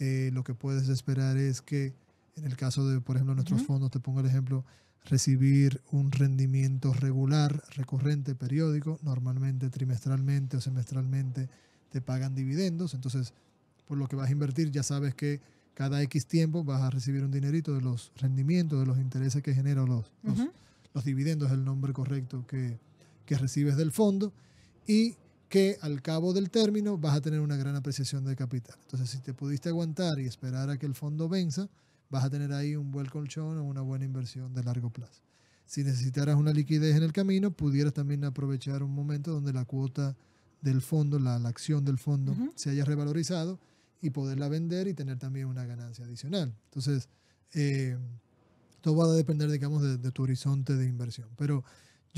B: Eh, lo que puedes esperar es que, en el caso de, por ejemplo, nuestros fondos, te pongo el ejemplo, recibir un rendimiento regular, recurrente, periódico, normalmente trimestralmente o semestralmente te pagan dividendos. Entonces, por lo que vas a invertir, ya sabes que cada X tiempo vas a recibir un dinerito de los rendimientos, de los intereses que generan los, los, los, dividendos, es el nombre correcto que, que recibes del fondo y que al cabo del término vas a tener una gran apreciación de capital. Entonces, si te pudiste aguantar y esperar a que el fondo venza, vas a tener ahí un buen colchón o una buena inversión de largo plazo. Si necesitaras una liquidez en el camino, pudieras también aprovechar un momento donde la cuota del fondo, la, acción del fondo, se haya revalorizado y poderla vender y tener también una ganancia adicional. Entonces, eh, todo va a depender, digamos, de, de tu horizonte de inversión. Pero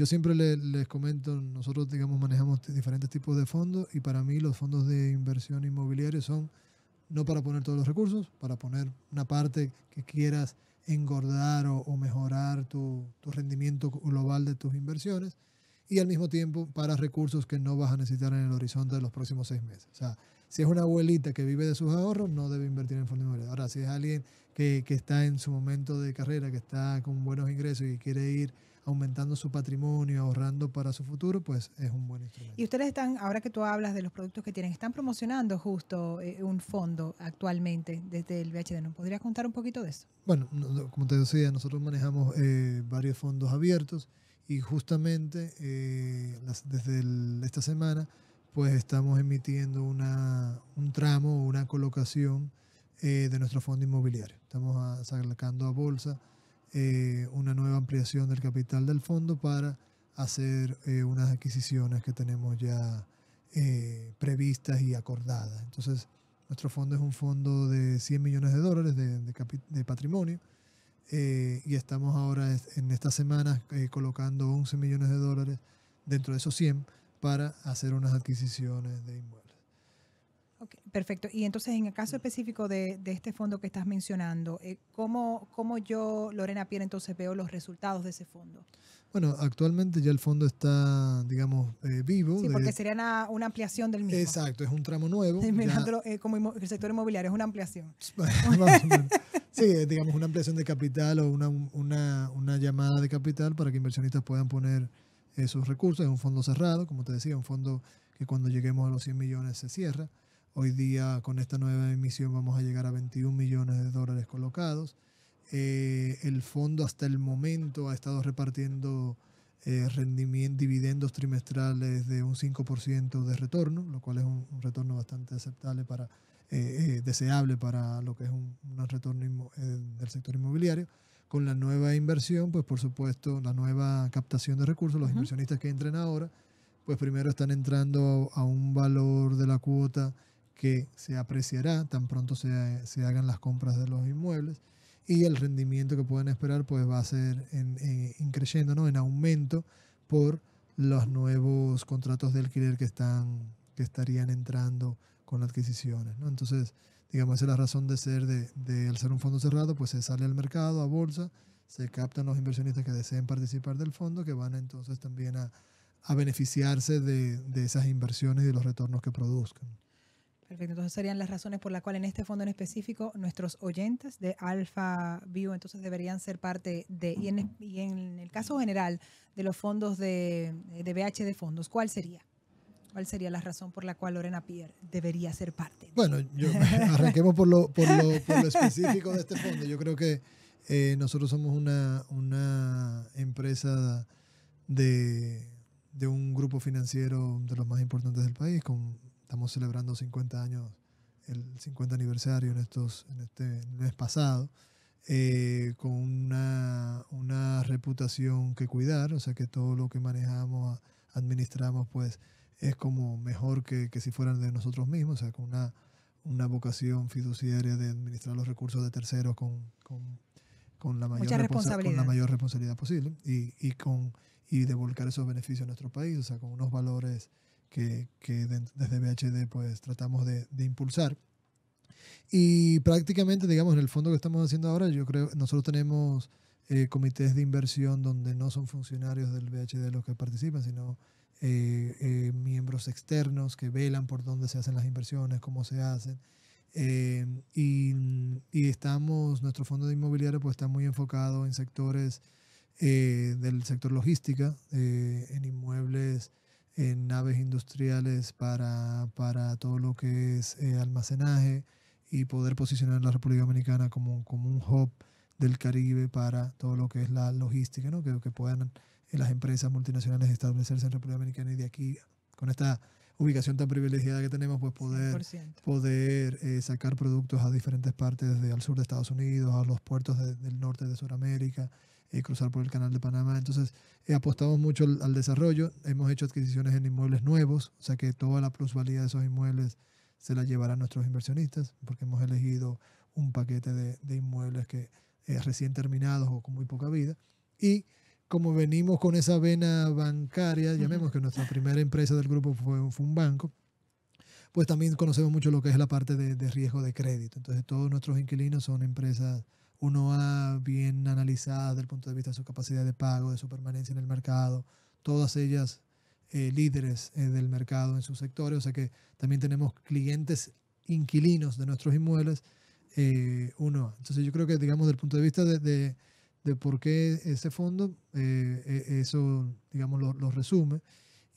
B: yo siempre les comento, nosotros digamos manejamos diferentes tipos de fondos y para mí los fondos de inversión inmobiliaria son no para poner todos los recursos, para poner una parte que quieras engordar o, mejorar tu, rendimiento global de tus inversiones y al mismo tiempo para recursos que no vas a necesitar en el horizonte de los próximos seis meses. O sea, si es una abuelita que vive de sus ahorros, no debe invertir en fondos inmobiliarios. Ahora, si es alguien que, que está en su momento de carrera, que está con buenos ingresos y quiere ir aumentando su patrimonio, ahorrando para su futuro, pues es un buen instrumento.
A: Y ustedes están, ahora que tú hablas de los productos que tienen, están promocionando justo eh, un fondo actualmente desde el VHD. ¿Nos podrías contar un poquito de eso?
B: Bueno, como te decía, nosotros manejamos eh, varios fondos abiertos y justamente eh, desde esta semana pues estamos emitiendo una, un tramo, una colocación de nuestro fondo inmobiliario. Estamos sacando a bolsa eh, una nueva ampliación del capital del fondo para hacer eh, unas adquisiciones que tenemos ya eh, previstas y acordadas. Entonces, nuestro fondo es un fondo de 100 millones de dólares de, de patrimonio y estamos ahora en estas semanas colocando 11 millones de dólares dentro de esos 100 para hacer unas adquisiciones de inmuebles
A: perfecto. Y entonces, en el caso específico de, este fondo que estás mencionando, eh, ¿cómo, yo, Lorena Pierre, entonces veo los resultados de ese fondo?
B: Bueno, actualmente ya el fondo está, digamos, eh, vivo. Sí, porque sería
A: una, ampliación del mismo. Exacto, es un tramo nuevo. Eh, como el sector inmobiliario, es una ampliación.
B: sí, digamos, una ampliación de capital o una, una llamada de capital para que inversionistas puedan poner esos recursos. Es un fondo cerrado, como te decía, un fondo que cuando lleguemos a los 100 millones se cierra. Hoy día con esta nueva emisión vamos a llegar a 21 millones de dólares colocados. Eh, el fondo hasta el momento ha estado repartiendo eh, dividendos trimestrales de un 5% de retorno, lo cual es un, retorno bastante aceptable para, eh, deseable para lo que es un, retorno del sector inmobiliario. Con la nueva inversión, pues por supuesto, la nueva captación de recursos, los inversionistas que entren ahora, pues primero están entrando a un valor de la cuota que se apreciará tan pronto se, hagan las compras de los inmuebles y el rendimiento que pueden esperar pues va a ser en, eh, en, ¿no? en aumento por los nuevos contratos de alquiler que, están, que estarían entrando con adquisiciones. ¿no? Entonces, digamos, esa es la razón de ser de, de un fondo cerrado, pues se sale al mercado, a bolsa, se captan los inversionistas que deseen participar del fondo, que van entonces también a, beneficiarse de, de esas inversiones y de los retornos que produzcan.
A: Perfecto, entonces serían las razones por las cuales en este fondo en específico nuestros oyentes de Alfa Vivo entonces deberían ser parte de, y en, el caso general de los fondos de, de BH de fondos, ¿cuál sería? ¿Cuál sería la razón por la cual Lorena Pierre debería ser parte? Bueno, yo, arranquemos por lo, por, lo, específico de este fondo.
B: Yo creo que eh, nosotros somos una, empresa de, de un grupo financiero de los más importantes del país, con Estamos celebrando 50 años, el 50 aniversario en, estos, en este mes pasado, eh, con una, reputación que cuidar, o sea que todo lo que manejamos, administramos, pues es como mejor que, si fueran de nosotros mismos, o sea, con una, una vocación fiduciaria de administrar los recursos de terceros con, con, la, mayor responsabilidad. con la mayor responsabilidad posible y, y, con, y de esos beneficios a nuestro país, o sea, con unos valores que, desde BHD pues tratamos de, impulsar. Y prácticamente, digamos, en el fondo que estamos haciendo ahora, yo creo, nosotros tenemos eh, comités de inversión donde no son funcionarios del BHD los que participan, sino eh, eh, miembros externos que velan por dónde se hacen las inversiones, cómo se hacen. y, estamos, nuestro fondo de inmobiliario pues está muy enfocado en sectores del sector logística, en inmuebles en naves industriales para, para todo lo que es eh, almacenaje y poder posicionar la República Dominicana como, como un hub del Caribe para todo lo que es la logística, ¿no? que, que puedan eh, las empresas multinacionales establecerse en República Dominicana y de aquí, con esta ubicación tan privilegiada que tenemos, pues poder, poder eh, sacar productos a diferentes partes, desde al sur de Estados Unidos, a los puertos del norte de Sudamérica, y cruzar por el canal de Panamá. Entonces, he apostamos mucho al, desarrollo, hemos hecho adquisiciones en inmuebles nuevos, o sea que toda la plusvalía de esos inmuebles se la llevarán nuestros inversionistas, porque hemos elegido un paquete de, inmuebles que eh, recién terminados o con muy poca vida. Y como venimos con esa vena bancaria, llamemos que nuestra primera empresa del grupo fue, un banco, pues también conocemos mucho lo que es la parte de, de riesgo de crédito. Entonces todos nuestros inquilinos son empresas uno ha bien analizado desde el punto de vista de su capacidad de pago, de su permanencia en el mercado, todas ellas eh, líderes eh, del mercado en sus sectores, o sea que también tenemos clientes inquilinos de nuestros inmuebles, eh, uno. Entonces yo creo que, digamos, desde el punto de vista de, de, por qué ese fondo, eso, digamos, lo, resume.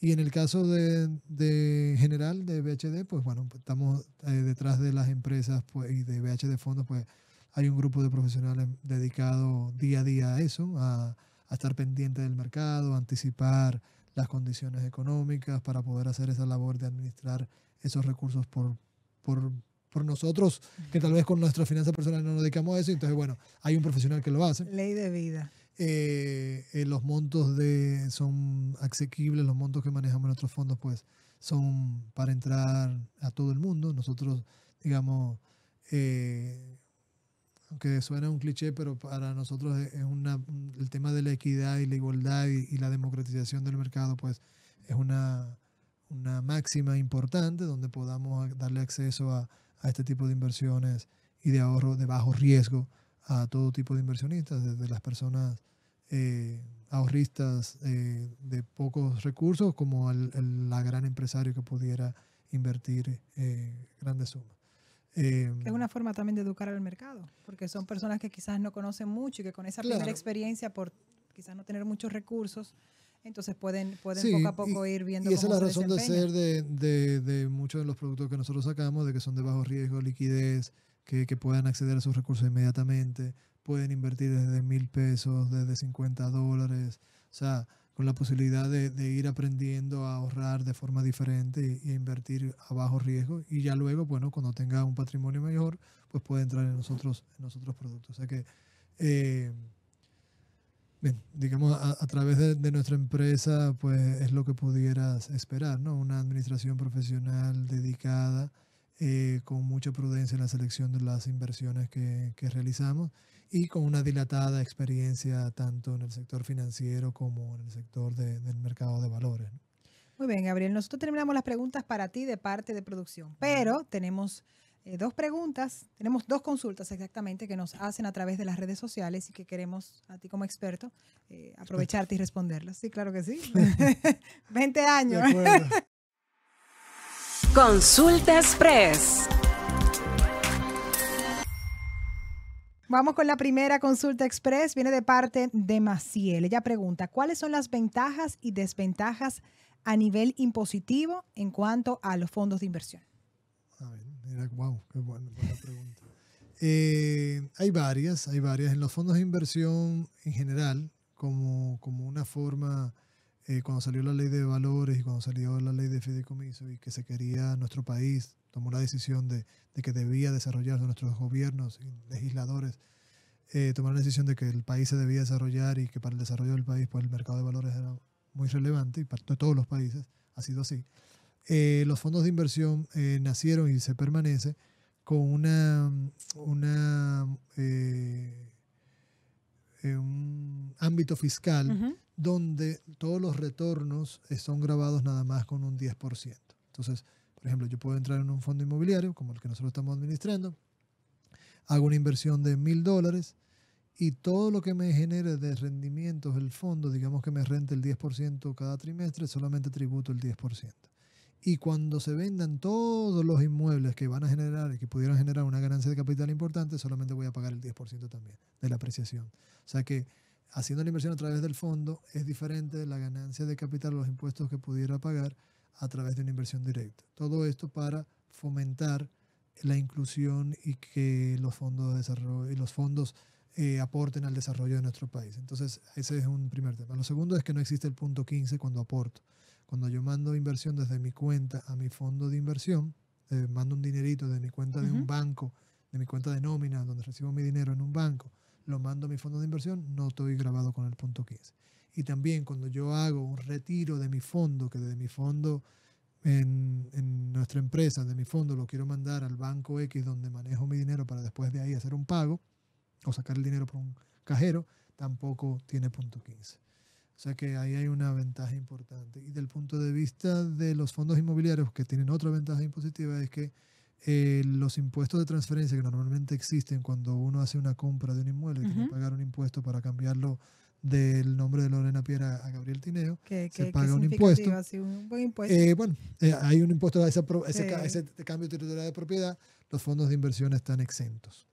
B: Y en el caso de, de general de BHD, pues bueno, pues, estamos detrás de las empresas pues, y de BHD Fondos, pues hay un grupo de profesionales dedicado día a día a eso, a, estar pendiente del mercado, anticipar las condiciones económicas para poder hacer esa labor de administrar esos recursos por, por, nosotros, que tal vez con nuestra finanza personal no nos dedicamos a eso. Entonces, bueno, hay un profesional que lo hace. Ley de vida. Eh, eh, los montos de, son asequibles, los montos que manejamos en nuestros fondos, pues son para entrar a todo el mundo. Nosotros, digamos, eh, aunque suena un cliché, pero para nosotros es una, el tema de la equidad y la igualdad y, la democratización del mercado, pues es una, máxima importante donde podamos darle acceso a, este tipo de inversiones y de ahorro de bajo riesgo a todo tipo de inversionistas, desde las personas eh, ahorristas eh, de pocos recursos como al, la gran empresario que pudiera invertir eh, grandes sumas. Em, es
A: una forma también de educar al mercado, porque son personas que quizás no conocen mucho y que con esa primera experiencia, por quizás no tener muchos recursos, entonces pueden, pueden poco a poco ir viendo. Y esa es la razón de ser
B: de, muchos de los productos que nosotros sacamos, de que son de bajo riesgo, liquidez, que, que puedan acceder a sus recursos inmediatamente, pueden invertir desde mil pesos, desde 50 dólares, o sea con la posibilidad de, ir aprendiendo a ahorrar de forma diferente y, invertir a bajo riesgo. Y ya luego, bueno, cuando tenga un patrimonio mayor, pues puede entrar en nosotros, en los otros productos. O sea que, eh, bien, digamos, a, través de, nuestra empresa, pues es lo que pudieras esperar, ¿no? Una administración profesional dedicada, eh, con mucha prudencia en la selección de las inversiones que realizamos y con una dilatada experiencia tanto en el sector financiero como en el sector del mercado de valores.
A: Muy bien, Gabriel. Nosotros terminamos las preguntas para ti de parte de producción, pero tenemos eh, dos preguntas, tenemos dos consultas exactamente que nos hacen a través de las redes sociales y que queremos a ti como experto eh, aprovecharte y responderlas. Sí, claro que sí. 20 años. Consulta Express. Vamos con la primera consulta express. Viene de parte de Maciel. Ella pregunta, ¿cuáles son las ventajas y desventajas a nivel impositivo en cuanto a los fondos de inversión? A mira, wow,
B: qué buena, pregunta. Eh, hay varias, hay varias. En los fondos de inversión en general, como, como una forma, eh, cuando salió la ley de valores y cuando salió la ley de fideicomiso y que se quería nuestro país tomó la decisión de, que debía desarrollarse nuestros gobiernos y legisladores, eh, tomaron la decisión de que el país se debía desarrollar y que para el desarrollo del país pues el mercado de valores era muy relevante y para todos los países ha sido así. Eh, los fondos de inversión eh, nacieron y se permanece con una, una eh, un ámbito fiscal donde todos los retornos son grabados nada más con un 10%. Entonces, por ejemplo, yo puedo entrar en un fondo inmobiliario como el que nosotros estamos administrando, hago una inversión de mil dólares y todo lo que me genere de rendimientos del fondo, digamos que me rente el 10% cada trimestre, solamente tributo el 10%. Y cuando se vendan todos los inmuebles que van a generar y que pudieran generar una ganancia de capital importante, solamente voy a pagar el 10% también de la apreciación. O sea que haciendo la inversión a través del fondo es diferente la ganancia de capital, los impuestos que pudiera pagar a través de una inversión directa. Todo esto para fomentar la inclusión y que los fondos de desarrollo y los fondos eh, aporten al desarrollo de nuestro país. Entonces, ese es un primer tema. Lo segundo es que no existe el punto 15 cuando aporto. Cuando yo mando inversión desde mi cuenta a mi fondo de inversión, eh, mando un dinerito de mi cuenta de un banco, de mi cuenta de nómina, donde recibo mi dinero en un banco, lo mando a mi fondo de inversión, no estoy grabado con el punto 15. Y también cuando yo hago un retiro de mi fondo, que de mi fondo en, nuestra empresa, de mi fondo lo quiero mandar al banco X donde manejo mi dinero para después de ahí hacer un pago o sacar el dinero por un cajero, tampoco tiene punto 15. O sea que ahí hay una ventaja importante. Y del punto de vista de los fondos inmobiliarios, que tienen otra ventaja impositiva, es que eh, los impuestos de transferencia que normalmente existen cuando uno hace una compra de un inmueble, tiene que pagar un impuesto para cambiarlo del nombre de Lorena Piera a Gabriel Tineo. que paga un impuesto. Eh, bueno, eh, hay un impuesto a ese, cambio territorial de propiedad. Los fondos de inversión están exentos.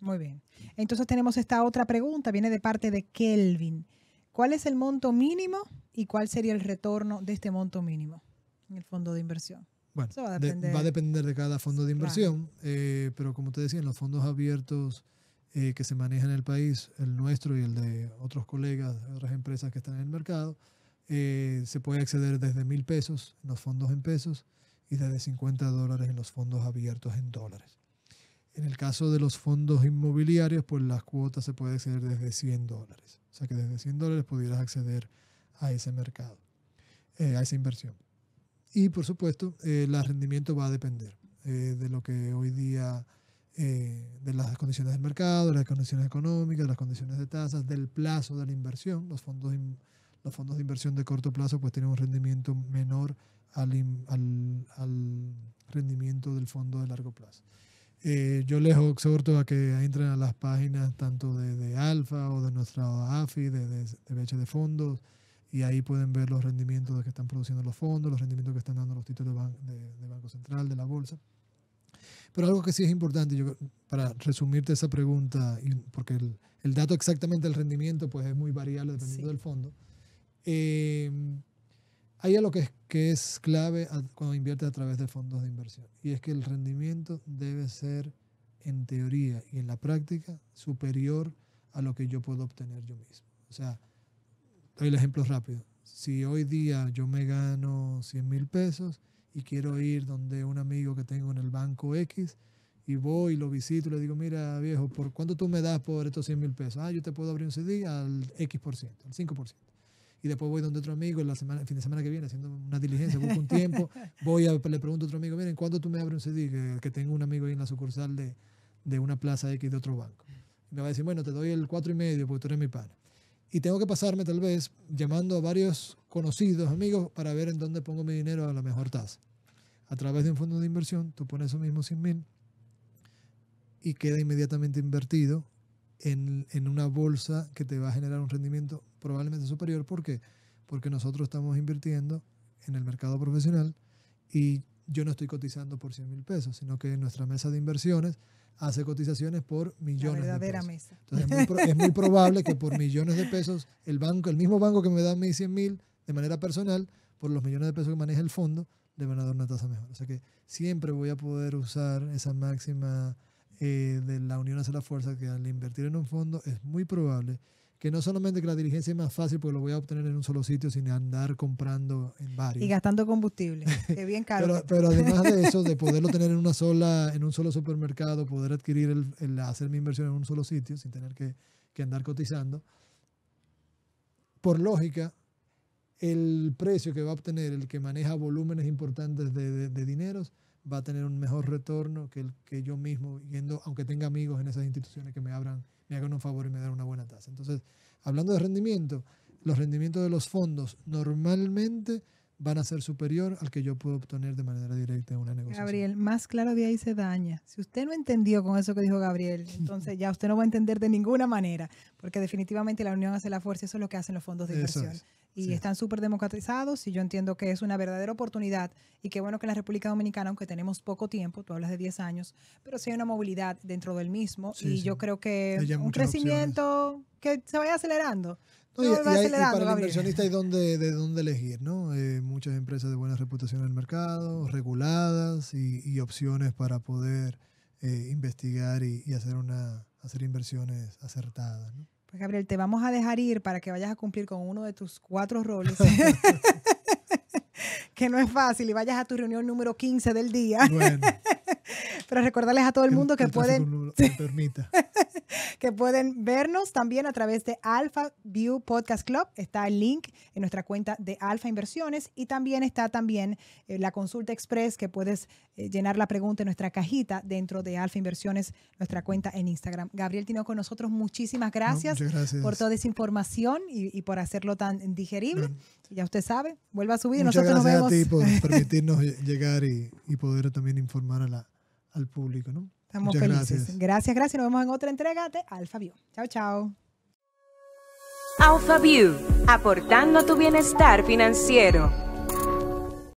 A: Muy bien. Entonces tenemos esta otra pregunta, viene de parte de Kelvin. ¿Cuál es el monto mínimo y cuál sería el retorno de este monto mínimo en el fondo de inversión? Bueno, va, a depender.
B: De, cada fondo de inversión, eh, pero como te decía, en los fondos abiertos eh, que se maneja en el país, el nuestro y el de otros colegas, otras empresas que están en el mercado, eh, se puede acceder desde mil pesos en los fondos en pesos y desde 50 dólares en los fondos abiertos en dólares. En el caso de los fondos inmobiliarios, pues las cuotas se puede acceder desde 100 dólares. O sea que desde 100 dólares pudieras acceder a ese mercado, eh, a esa inversión. Y por supuesto, el rendimiento va a depender de lo que hoy día eh, de las condiciones del mercado, de las condiciones económicas, de las condiciones de tasas, del plazo de la inversión. Los fondos, los fondos de inversión de corto plazo pues tienen un rendimiento menor al, al, rendimiento del fondo de largo plazo. Eh, yo les exhorto a que entren a las páginas tanto de, de Alfa o de nuestra AFI, de, de, BH de fondos, y ahí pueden ver los rendimientos que están produciendo los fondos, los rendimientos que están dando los títulos de Banco Central, de la Bolsa. Pero algo que sí es importante, yo, para resumirte esa pregunta, porque el, dato exactamente del rendimiento pues es muy variable dependiendo del fondo. Eh, hay algo que es, clave cuando inviertes a través de fondos de inversión y es que el rendimiento debe ser en teoría y en la práctica superior a lo que yo puedo obtener yo mismo. O sea, doy el ejemplo rápido. Si hoy día yo me gano 100 mil pesos quiero ir donde un amigo que tengo en el banco X y voy y lo visito y le digo, mira viejo, ¿por cuánto tú me das por estos 100 mil pesos? Ah, yo te puedo abrir un CD al X por ciento, al 5 por ciento. Y después voy donde otro amigo, la semana, el fin de semana que viene, haciendo una diligencia, busco un tiempo, voy a, le pregunto a otro amigo, miren, ¿cuándo tú me abres un CD? Que, tengo un amigo ahí en la sucursal de, una plaza X de otro banco. Y me va a decir, bueno, te doy el 4 y medio porque tú eres mi pana y tengo que pasarme tal vez llamando a varios conocidos, amigos, para ver en dónde pongo mi dinero a la mejor tasa. A través de un fondo de inversión, tú pones esos mismos 100 mil y queda inmediatamente invertido en, una bolsa que te va a generar un rendimiento probablemente superior. ¿Por qué? Porque nosotros estamos invirtiendo en el mercado profesional y yo no estoy cotizando por 100 mil pesos, sino que nuestra mesa de inversiones hace cotizaciones por millones de pesos. es muy, probable que por millones de pesos el banco, el mismo banco que me da mis 100 mil de manera personal, por los millones de pesos que maneja el fondo, de van a dar una tasa mejor. O sea que siempre voy a poder usar esa máxima eh, de la unión hacia la fuerza, que al invertir en un fondo es muy probable que no solamente que la diligencia es más fácil porque lo voy a obtener en un solo sitio sin andar comprando en varios. Y
A: gastando combustible, que bien caro. pero, además de eso, de poderlo
B: tener en una sola, en un solo supermercado, poder adquirir hacer mi inversión en un solo sitio sin tener que, que andar cotizando. Por lógica, el precio que va a obtener el que maneja volúmenes importantes de, de, dineros va a tener un mejor retorno que el que yo mismo, yendo, aunque tenga amigos en esas instituciones que me abran, me hagan un favor y me den una buena tasa. Entonces, hablando de rendimiento, los rendimientos de los fondos normalmente van a ser superior al que yo puedo obtener de manera directa en una negociación.
A: Gabriel, más claro de ahí se daña. Si usted no entendió con eso que dijo Gabriel, entonces ya usted no va a entender de ninguna manera, porque definitivamente la unión hace la fuerza, eso es lo que hacen los fondos de inversión. Y están súper democratizados y yo entiendo que es una verdadera oportunidad y que bueno que en la República Dominicana, aunque tenemos poco tiempo, tú hablas de 10 años, pero sí hay una movilidad dentro del mismo y yo creo que un crecimiento que se vaya acelerando y, para el inversionista
B: hay de dónde elegir, ¿no? Eh, muchas empresas de buena reputación en el mercado, reguladas y, opciones para poder eh, investigar y, hacer, una, hacer inversiones acertadas.
A: Pues Gabriel, te vamos a dejar ir para que vayas a cumplir con uno de tus cuatro roles. que no es fácil y vayas a tu reunión número 15 del día. Bueno pero recordarles a todo el mundo que, pueden permita. que pueden vernos también a través de Alpha View Podcast Club, está el link en nuestra cuenta de Alpha Inversiones y también está también eh, la consulta express que puedes eh, llenar la pregunta en nuestra cajita dentro de Alpha Inversiones, nuestra cuenta en Instagram. Gabriel tiene con nosotros, muchísimas gracias, por toda esa información y, por hacerlo tan digerible. Ya usted sabe, vuelva a subir. Muchas nosotros gracias a ti por
B: permitirnos llegar y poder también informar a la, al público. ¿no?
A: Estamos felices. Gracias. gracias, gracias. Nos vemos en otra entrega de AlphaView. Chao, chao. AlphaView, aportando tu bienestar financiero.